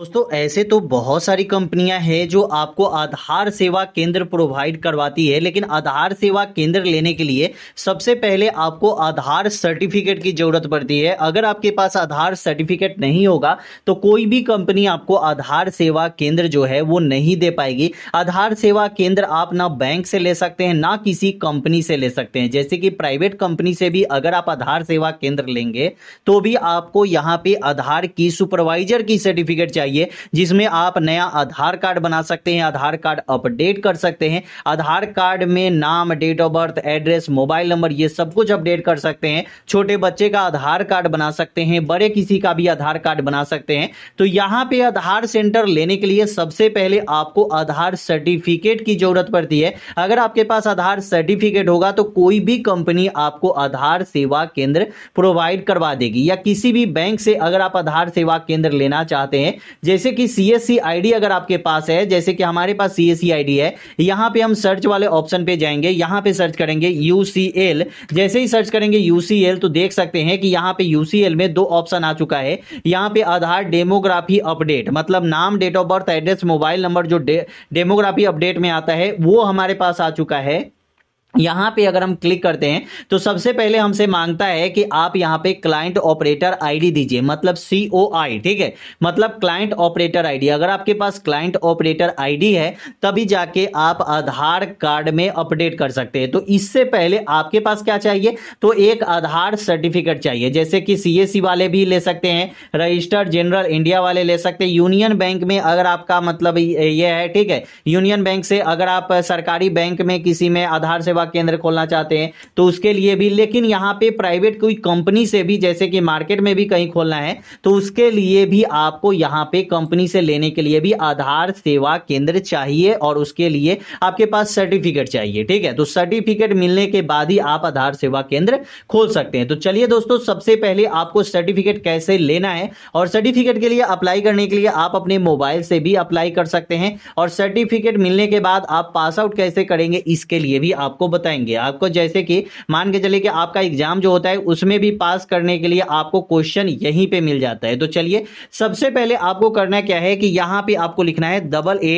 दोस्तों ऐसे तो बहुत सारी कंपनियां हैं जो आपको आधार सेवा केंद्र प्रोवाइड करवाती है लेकिन आधार सेवा केंद्र लेने के लिए सबसे पहले आपको आधार सर्टिफिकेट की ज़रूरत पड़ती है अगर आपके पास आधार सर्टिफिकेट नहीं होगा तो कोई भी कंपनी आपको आधार सेवा केंद्र जो है वो नहीं दे पाएगी आधार सेवा केंद्र आप ना बैंक से ले सकते हैं ना किसी कंपनी से ले सकते हैं जैसे कि प्राइवेट कंपनी से भी अगर आप आधार सेवा केंद्र लेंगे तो भी आपको यहाँ पे आधार की सुपरवाइजर की सर्टिफिकेट चाहिए चाहिए जिसमें आप नया आधार कार्ड बना सकते हैं आधार कार्ड अपडेट कर सकते हैं आधार कार्ड में नाम date of birth address mobile number ये सब कुछ अपडेट कर सकते हैं छोटे बच्चे का आधार कार्ड बना सकते हैं बड़े किसी का भी आधार कार्ड बना सकते हैं तो यहाँ पे आधार सेंटर लेने के लिए सबसे पहले आपको आधार सर्टिफिकेट की जरूरत पड़ती है अगर आपके पास आधार सर्टिफिकेट होगा तो कोई भी कंपनी आपको आधार सेवा केंद्र प्रोवाइड करवा देगी या किसी भी बैंक से अगर आप आधार सेवा केंद्र लेना चाहते हैं जैसे कि सी एस अगर आपके पास है जैसे कि हमारे पास सी एस है यहाँ पे हम सर्च वाले ऑप्शन पे जाएंगे यहाँ पे सर्च करेंगे यू जैसे ही सर्च करेंगे यू तो देख सकते हैं कि यहाँ पे यू में दो ऑप्शन आ चुका है यहाँ पे आधार डेमोग्राफी अपडेट मतलब नाम date of birth address mobile number जो डेमोग्राफी अपडेट में आता है वो हमारे पास आ चुका है यहाँ पे अगर हम क्लिक करते हैं तो सबसे पहले हमसे मांगता है कि आप यहाँ पे क्लाइंट ऑपरेटर आईडी दीजिए मतलब सी ओ आई ठीक है मतलब क्लाइंट ऑपरेटर आईडी अगर आपके पास क्लाइंट ऑपरेटर आईडी है तभी जाके आप आधार कार्ड में अपडेट कर सकते हैं तो इससे पहले आपके पास क्या चाहिए तो एक आधार सर्टिफिकेट चाहिए जैसे कि सी वाले भी ले सकते हैं रजिस्टर जनरल इंडिया वाले ले सकते हैं यूनियन बैंक में अगर आपका मतलब ये है ठीक है यूनियन बैंक से अगर आप सरकारी बैंक में किसी में आधार सेवा सेवा केंद्र खोलना चाहते हैं तो उसके लिए भी लेकिन यहाँ पे प्राइवेट कोई कंपनी से भी जैसे कि मार्केट में भी कहीं खोलना है तो उसके लिए भी आपको यहाँ पे कंपनी से लेने के लिए भी आधार सेवा केंद्र चाहिए और उसके लिए आपके पास सर्टिफिकेट चाहिए ठीक है तो सर्टिफिकेट मिलने के बाद ही आप आधार सेवा केंद्र खोल सकते हैं तो चलिए दोस्तों सबसे पहले आपको सर्टिफिकेट कैसे लेना है और सर्टिफिकेट के लिए अप्लाई करने के लिए आप अपने मोबाइल से भी अप्लाई कर सकते हैं और सर्टिफिकेट मिलने के बाद आप पास आउट कैसे करेंगे इसके लिए भी आपको बताएंगे आपको जैसे कि मान के चलिए कि आपका एग्जाम जो होता है उसमें भी पास करने के लिए आपको क्वेश्चन यहीं पे मिल जाता है तो चलिए सबसे पहले आपको करना क्या है कि यहां पे आपको लिखना है double A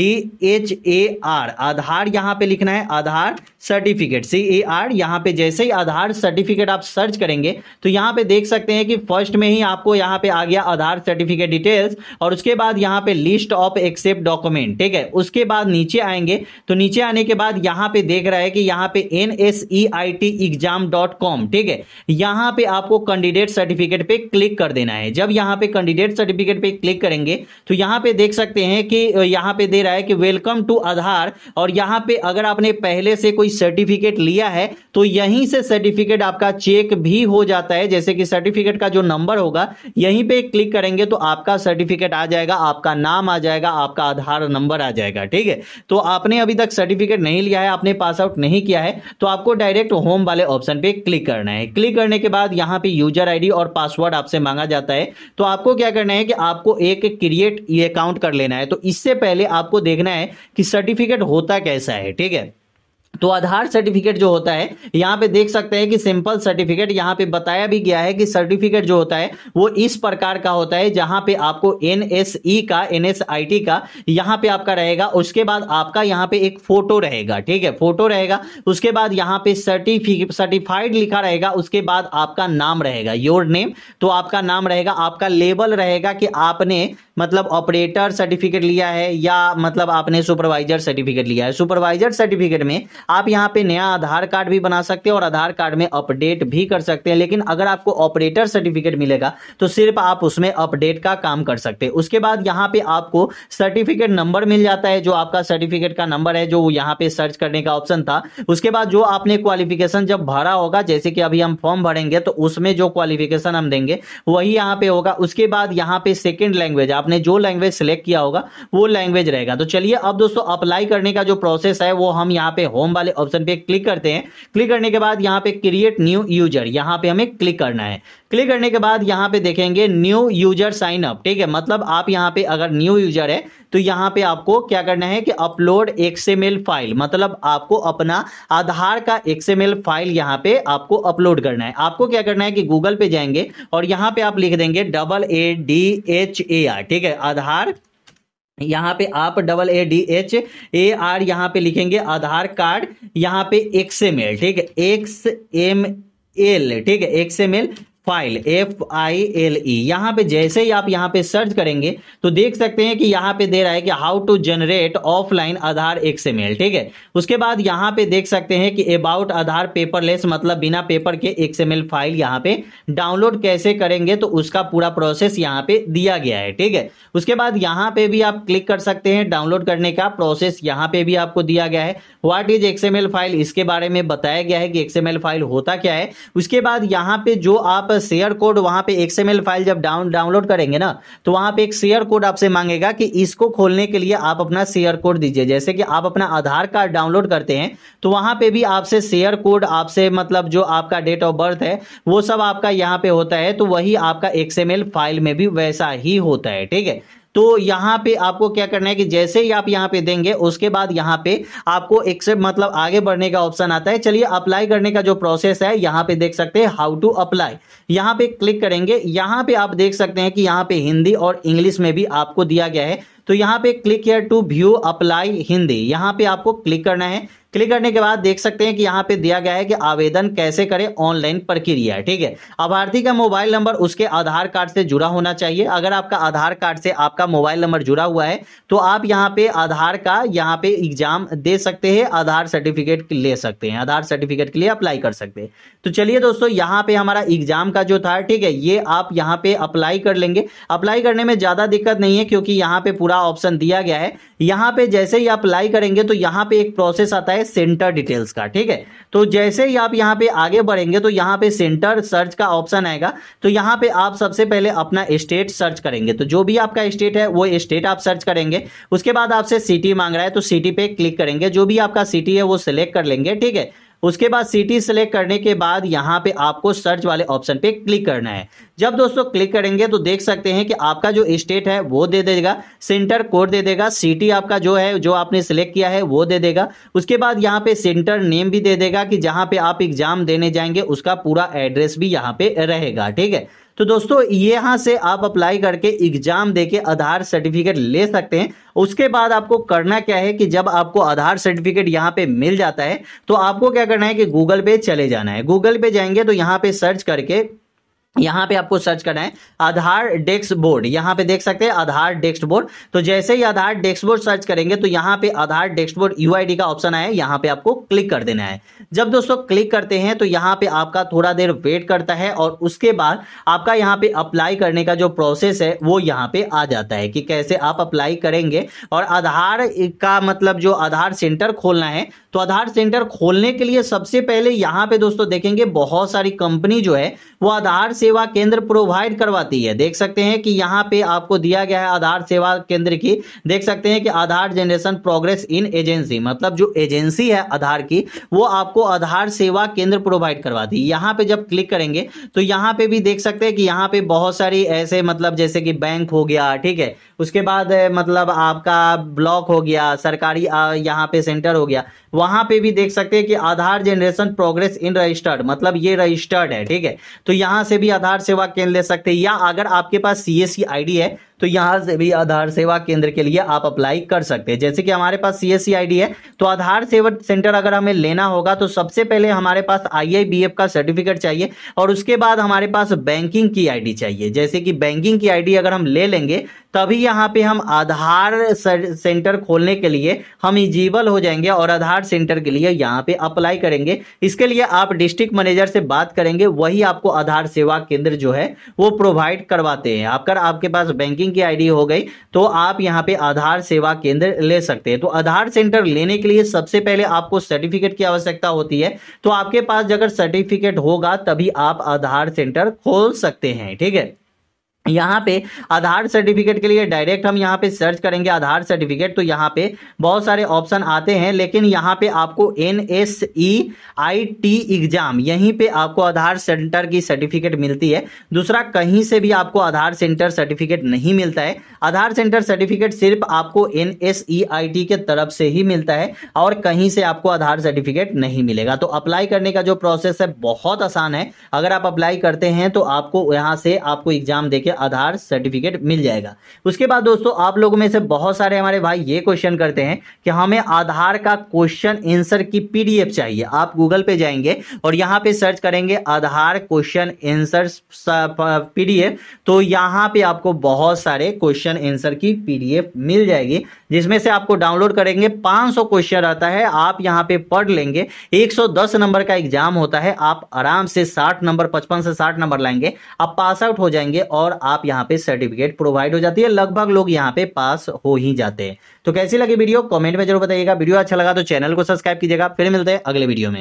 D H A R Aadhaar यहां पे लिखना है आधार सर्टिफिकेट सी ए आर यहां पे जैसे ही आधार सर्टिफिकेट आप सर्च करेंगे तो यहां पे देख सकते हैं कि फर्स्ट में ही आपको यहां पे आ गया आधार सर्टिफिकेट डिटेल्स और उसके बाद यहां पे लिस्ट ऑफ एक्सेप्ट डॉक्यूमेंट ठीक है उसके बाद नीचे आएंगे तो नीचे आने के बाद यहां पे देख रहा है कि यहाँ पे N S E I T exam dot com ठीक है यहाँ पे आपको कैंडिडेट सर्टिफिकेट पे क्लिक कर देना है जब यहाँ पे कैंडिडेट सर्टिफिकेट पे क्लिक करेंगे तो यहाँ पे देख सकते हैं कि यहाँ पे दे रहा है कि वेलकम टू आधार और यहाँ पे अगर आपने पहले से कोई सर्टिफिकेट लिया है तो यहीं से सर्टिफिकेट आपका चेक भी हो जाता है जैसे कि सर्टिफिकेट का जो नंबर होगा यहीं पे क्लिक करेंगे तो आपका सर्टिफिकेट आ जाएगा आपका नाम आ जाएगा आपका आधार नंबर आ जाएगा ठीक है तो आपने अभी तक सर्टिफिकेट नहीं लिया है आपने पास आउट नहीं किया है तो आपको डायरेक्ट होम वाले ऑप्शन पे क्लिक करना है क्लिक करने के बाद यहाँ पे यूजर आईडी और पासवर्ड आपसे मांगा जाता है तो आपको क्या करना है कि आपको एक क्रिएट अकाउंट कर लेना है तो इससे पहले आपको देखना है कि सर्टिफिकेट होता कैसा है ठीक है तो आधार सर्टिफिकेट जो होता है यहाँ पे देख सकते हैं कि सिंपल सर्टिफिकेट यहाँ पे बताया भी गया है कि सर्टिफिकेट जो होता है वो इस प्रकार का होता है जहां पे आपको एनएसई e का एनएसआईटी का यहाँ पे आपका रहेगा उसके बाद आपका यहाँ पे एक फोटो रहेगा ठीक है फोटो रहेगा उसके बाद यहाँ पे सर्टिफिकेट सर्टिफाइड लिखा रहेगा उसके बाद आपका नाम रहेगा योर नेम तो आपका नाम रहेगा आपका लेबल रहेगा कि आपने मतलब ऑपरेटर सर्टिफिकेट लिया है या मतलब आपने सुपरवाइजर सर्टिफिकेट लिया है सुपरवाइजर सर्टिफिकेट में आप यहाँ पे नया आधार कार्ड भी बना सकते हैं और आधार कार्ड में अपडेट भी कर सकते हैं लेकिन अगर आपको ऑपरेटर सर्टिफिकेट मिलेगा तो सिर्फ आप उसमें अपडेट का काम कर सकते हैं उसके बाद यहाँ पे आपको सर्टिफिकेट नंबर मिल जाता है जो आपका सर्टिफिकेट का नंबर है जो यहाँ पे सर्च करने का ऑप्शन था उसके बाद जो आपने क्वालिफिकेशन जब भरा होगा जैसे कि अभी हम फॉर्म भरेंगे तो उसमें जो क्वालिफिकेशन हम देंगे वही यहाँ पे होगा उसके बाद यहाँ पे सेकेंड लैंग्वेज आपने जो लैंग्वेज सिलेक्ट किया होगा वो लैंग्वेज रहेगा तो चलिए अब दोस्तों अप्लाई करने का जो प्रोसेस है वो हम यहाँ पे होम वाले ऑप्शन पे क्लिक करते हैं क्लिक करने के बाद यहाँ पे क्रिएट न्यू यूजर यहाँ पे हमें क्लिक करना है क्लिक करने के बाद यहाँ पे देखेंगे न्यू यूजर साइन अप ठीक है मतलब आप यहाँ पे अगर न्यू यूजर है तो यहाँ पे आपको क्या करना है कि अपलोड एक्सएमएल फाइल मतलब आपको अपना आधार का एक्सएमएल फाइल यहाँ पे आपको अपलोड करना है आपको क्या करना है कि गूगल पे जाएंगे और यहाँ पे आप लिख देंगे double A D H A R ठीक है आधार यहाँ पे आप double A D H A R यहाँ पे लिखेंगे आधार कार्ड यहाँ पे एक्स एम एल ठीक है एक्स एम एल ठीक है X M L file F I L E यहाँ पे जैसे ही आप यहाँ पे सर्च करेंगे तो देख सकते हैं कि यहाँ पे दे रहा है कि how to generate offline Aadhaar XML ठीक है उसके बाद यहाँ पे देख सकते हैं कि अबाउट आधार पेपरलेस मतलब बिना पेपर के एक्सएमएल फाइल यहाँ पे डाउनलोड कैसे करेंगे तो उसका पूरा प्रोसेस यहाँ पे दिया गया है ठीक है उसके बाद यहाँ पे भी आप क्लिक कर सकते हैं डाउनलोड करने का प्रोसेस यहाँ पे भी आपको दिया गया है व्हाट इज एक्सएमएल फाइल इसके बारे में बताया गया है कि एक्सएमएल फाइल होता क्या है उसके बाद यहाँ पे जो आप शेयर कोड वहां पे एक्सएमएल फाइल जब डाउन डाउनलोड करेंगे ना तो वहां पे एक शेयर कोड आपसे मांगेगा कि इसको खोलने के लिए आप अपना शेयर कोड दीजिए जैसे कि आप अपना आधार कार्ड डाउनलोड करते हैं तो वहां पे भी आपसे शेयर कोड आपसे मतलब जो आपका डेट ऑफ बर्थ है वो सब आपका यहाँ पे होता है तो वही आपका एक्सएमएल फाइल में भी वैसा ही होता है ठीक है तो यहाँ पे आपको क्या करना है कि जैसे ही आप यहाँ पे देंगे उसके बाद यहाँ पे आपको एक्सेप्ट मतलब आगे बढ़ने का ऑप्शन आता है चलिए अप्लाई करने का जो प्रोसेस है यहाँ पे देख सकते हैं हाउ टू अप्लाई यहाँ पे क्लिक करेंगे यहां पे आप देख सकते हैं कि यहाँ पे हिंदी और इंग्लिश में भी आपको दिया गया है तो यहाँ पे click here to view apply Hindi यहाँ पे आपको क्लिक करना है क्लिक करने के बाद देख सकते हैं कि यहाँ पे दिया गया है कि आवेदन कैसे करें ऑनलाइन प्रक्रिया ठीक है अभार्थी का मोबाइल नंबर उसके आधार कार्ड से जुड़ा होना चाहिए अगर आपका आधार कार्ड से आपका मोबाइल नंबर जुड़ा हुआ है तो आप यहाँ पे आधार का यहाँ पे एग्जाम दे सकते हैं आधार सर्टिफिकेट ले सकते हैं आधार सर्टिफिकेट के लिए अप्लाई कर सकते हैं तो चलिए दोस्तों यहाँ पे हमारा एग्जाम का जो था ठीक है ये आप यहाँ पे अप्लाई कर लेंगे अप्लाई करने में ज्यादा दिक्कत नहीं है क्योंकि यहाँ पे पूरा ऑप्शन दिया गया है यहाँ पे जैसे ही अप्लाई करेंगे तो यहाँ पे एक प्रोसेस आता है है सेंटर डिटेल्स का ठीक है तो जैसे ही आप यहां पे आगे बढ़ेंगे तो यहां पे सेंटर सर्च का ऑप्शन आएगा तो यहाँ पे आप सबसे पहले अपना स्टेट सर्च करेंगे तो जो भी आपका स्टेट है वो स्टेट आप सर्च करेंगे उसके बाद आपसे सिटी मांग रहा है तो सिटी पे क्लिक करेंगे जो भी आपका सिटी है वो सिलेक्ट कर लेंगे ठीक है उसके बाद सिटी सेलेक्ट करने के बाद यहाँ पे आपको सर्च वाले ऑप्शन पे क्लिक करना है जब दोस्तों क्लिक करेंगे तो देख सकते हैं कि आपका जो स्टेट है वो दे देगा सेंटर कोड दे देगा सिटी आपका जो है जो आपने सिलेक्ट किया है वो दे देगा उसके बाद यहाँ पे सेंटर नेम भी दे देगा कि जहाँ पे आप एग्जाम देने जाएंगे उसका पूरा एड्रेस भी यहाँ पे रहेगा ठीक है तो दोस्तों यहां से आप अप्लाई करके एग्जाम देके आधार सर्टिफिकेट ले सकते हैं उसके बाद आपको करना क्या है कि जब आपको आधार सर्टिफिकेट यहाँ पे मिल जाता है तो आपको क्या करना है कि गूगल पे चले जाना है गूगल पे जाएंगे तो यहाँ पे सर्च करके यहाँ पे आपको सर्च करना है आधार डेस्क बोर्ड यहाँ पे देख सकते हैं आधार डेस्क बोर्ड तो जैसे ही आधार डेस्क बोर्ड सर्च करेंगे तो यहाँ पे आधार डेस्क बोर्ड यू का ऑप्शन आया यहाँ पे आपको क्लिक कर देना है जब दोस्तों क्लिक करते हैं तो यहाँ पे आपका थोड़ा देर वेट करता है और उसके बाद आपका यहाँ पे अप्लाई करने का जो प्रोसेस है वो यहाँ पे आ जाता है कि कैसे आप अप्लाई करेंगे और आधार का मतलब जो आधार सेंटर खोलना है तो आधार सेंटर खोलने के लिए सबसे पहले यहाँ पे दोस्तों देखेंगे बहुत सारी कंपनी जो है वो आधार सेवा केंद्र प्रोवाइड करवाती है देख सकते हैं कि यहाँ पे आपको दिया गया है आधार सेवा केंद्र की देख सकते हैं कि Aadhaar generation progress in agency मतलब जो एजेंसी है आधार की वो आपको आधार सेवा केंद्र प्रोवाइड करवाती है यहाँ पे जब क्लिक करेंगे तो यहाँ पे भी देख सकते हैं कि यहाँ पे बहुत सारी ऐसे मतलब जैसे कि बैंक हो गया ठीक है उसके बाद मतलब आपका ब्लॉक हो गया सरकारी यहाँ पे सेंटर हो गया वहां पे भी देख सकते हैं कि Aadhaar generation progress in registered मतलब ये रजिस्टर्ड है ठीक है तो यहां से भी आधार सेवा केंद्र ले सकते हैं या अगर आपके पास सीएससी आईडी e है तो यहां से भी आधार सेवा केंद्र के लिए आप अप्लाई कर सकते हैं जैसे कि हमारे पास सी एस e है तो आधार सेवा सेंटर अगर हमें लेना होगा तो सबसे पहले हमारे पास आई का सर्टिफिकेट चाहिए और उसके बाद हमारे पास बैंकिंग की आई चाहिए जैसे कि बैंकिंग की आई अगर हम ले लेंगे तभी यहाँ पे हम आधार सेंटर खोलने के लिए हम इजिबल हो जाएंगे और आधार सेंटर के लिए यहाँ पे अप्लाई करेंगे इसके लिए आप डिस्ट्रिक्ट मैनेजर से बात करेंगे वही आपको आधार सेवा केंद्र जो है वो प्रोवाइड करवाते हैं आपका आपके पास बैंकिंग की आईडी हो गई तो आप यहाँ पे आधार सेवा केंद्र ले सकते हैं तो आधार सेंटर लेने के लिए सबसे पहले आपको सर्टिफिकेट की आवश्यकता होती है तो आपके पास अगर सर्टिफिकेट होगा तभी आप आधार सेंटर खोल सकते हैं ठीक है यहाँ पे आधार सर्टिफिकेट के लिए डायरेक्ट हम यहाँ पे सर्च करेंगे आधार सर्टिफिकेट तो यहाँ पे बहुत सारे ऑप्शन आते हैं लेकिन यहाँ पे आपको N S E I T exam यहीं पे आपको आधार सेंटर की सर्टिफिकेट मिलती है दूसरा कहीं से भी आपको आधार सेंटर सर्टिफिकेट नहीं मिलता है आधार सेंटर सर्टिफिकेट सिर्फ आपको N S E I T के तरफ से ही मिलता है और कहीं से आपको आधार सर्टिफिकेट नहीं मिलेगा तो अप्लाई करने का जो प्रोसेस है बहुत आसान है अगर आप अप्लाई करते हैं तो आपको यहाँ से आपको एग्जाम देके आधार सर्टिफिकेट मिल जाएगा उसके बाद दोस्तों आप लोगों में से बहुत सारे हमारे भाई ये क्वेश्चन करते हैं कि हमें आधार का क्वेश्चन आंसर की पीडीएफ चाहिए आप गूगल पे जाएंगे और यहाँ पे सर्च करेंगे आधार क्वेश्चन आंसर पीडीएफ तो यहाँ पे आपको बहुत सारे क्वेश्चन आंसर की पीडीएफ मिल जाएगी जिसमें से आपको डाउनलोड करेंगे 500 क्वेश्चन रहता है आप यहाँ पे पढ़ लेंगे 110 नंबर का एग्जाम होता है आप आराम से 60 नंबर 55 से 60 नंबर लाएंगे आप पास आउट हो जाएंगे और आप यहाँ पे सर्टिफिकेट प्रोवाइड हो जाती है लगभग लोग यहाँ पे पास हो ही जाते हैं तो कैसी लगी वीडियो कमेंट में जरूर बताइएगा वीडियो अच्छा लगा तो चैनल को सब्सक्राइब कीजिएगा फिर मिलते हैं अगले वीडियो में